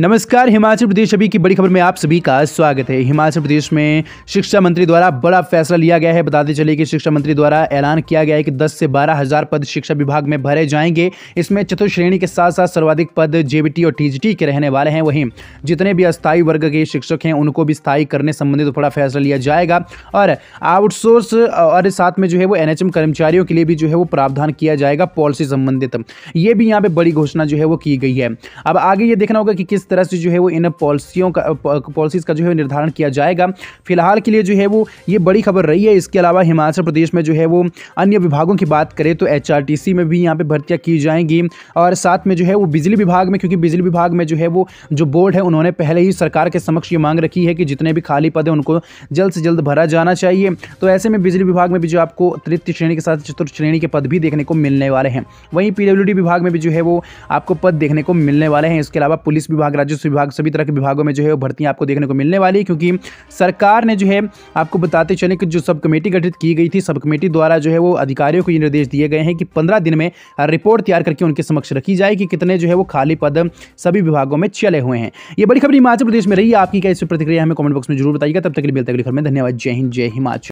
नमस्कार हिमाचल प्रदेश अभी की बड़ी खबर में आप सभी का स्वागत है हिमाचल प्रदेश में शिक्षा मंत्री द्वारा बड़ा फैसला लिया गया है बताते चले कि शिक्षा मंत्री द्वारा ऐलान किया गया है कि 10 से बारह हजार पद शिक्षा विभाग में भरे जाएंगे इसमें चतुर्थ श्रेणी के साथ साथ सर्वाधिक पद जेबीटी और टीजीटी के रहने वाले हैं वहीं जितने भी अस्थायी वर्ग के शिक्षक हैं उनको भी स्थायी करने संबंधित तो बड़ा फैसला लिया जाएगा और आउटसोर्स और साथ में जो है वो एन कर्मचारियों के लिए भी जो है वो प्रावधान किया जाएगा पॉलिसी संबंधित ये भी यहाँ पर बड़ी घोषणा जो है वो की गई है अब आगे ये देखना होगा कि किस तरह से जो है वो इन पॉलिसियों का पॉलिसीज़ का जो है निर्धारण किया जाएगा फिलहाल के लिए जो है वो ये बड़ी खबर रही है इसके अलावा हिमाचल प्रदेश में जो है वो अन्य विभागों की बात करें तो एच में भी यहाँ पर भर्तियाँ की जाएंगी और साथ में जो है वो बिजली विभाग में क्योंकि बिजली विभाग में जो है वो जो बोर्ड है उन्होंने पहले ही सरकार के समक्ष ये मांग रखी है कि जितने भी खाली पद हैं उनको जल्द से जल्द भरा जाना चाहिए तो ऐसे में बिजली विभाग में भी जो आपको तृतीय श्रेणी के साथ चतुर्थ श्रेणी के पद भी देखने को मिलने वाले हैं वहीं पीडब्ल्यूडी विभाग में भी जो है वो आपको पद देखने को मिलने वाले हैं इसके अलावा पुलिस विभाग राजस्व विभाग सभी तरह के विभागों में जो है वो भर्तियाँ आपको देखने को मिलने वाली है क्योंकि सरकार ने जो है आपको बताते चले कि जो सब कमेटी गठित की गई थी सब कमेटी द्वारा जो है वो अधिकारियों को ये निर्देश दिए गए हैं कि पंद्रह दिन में रिपोर्ट तैयार करके उनके समक्ष रखी जाए कि कितने जो है वो खाली पद सभी विभागों में चले हुए हैं ये बड़ी खबर हिमाचल प्रदेश में रही आपकी क्या इस प्रतिक्रिया हमें कॉमेंट बॉक्स में जरूर बताइएगा तब तक के अगली खबर में धन्यवाद जय हिंद जय हिमाचल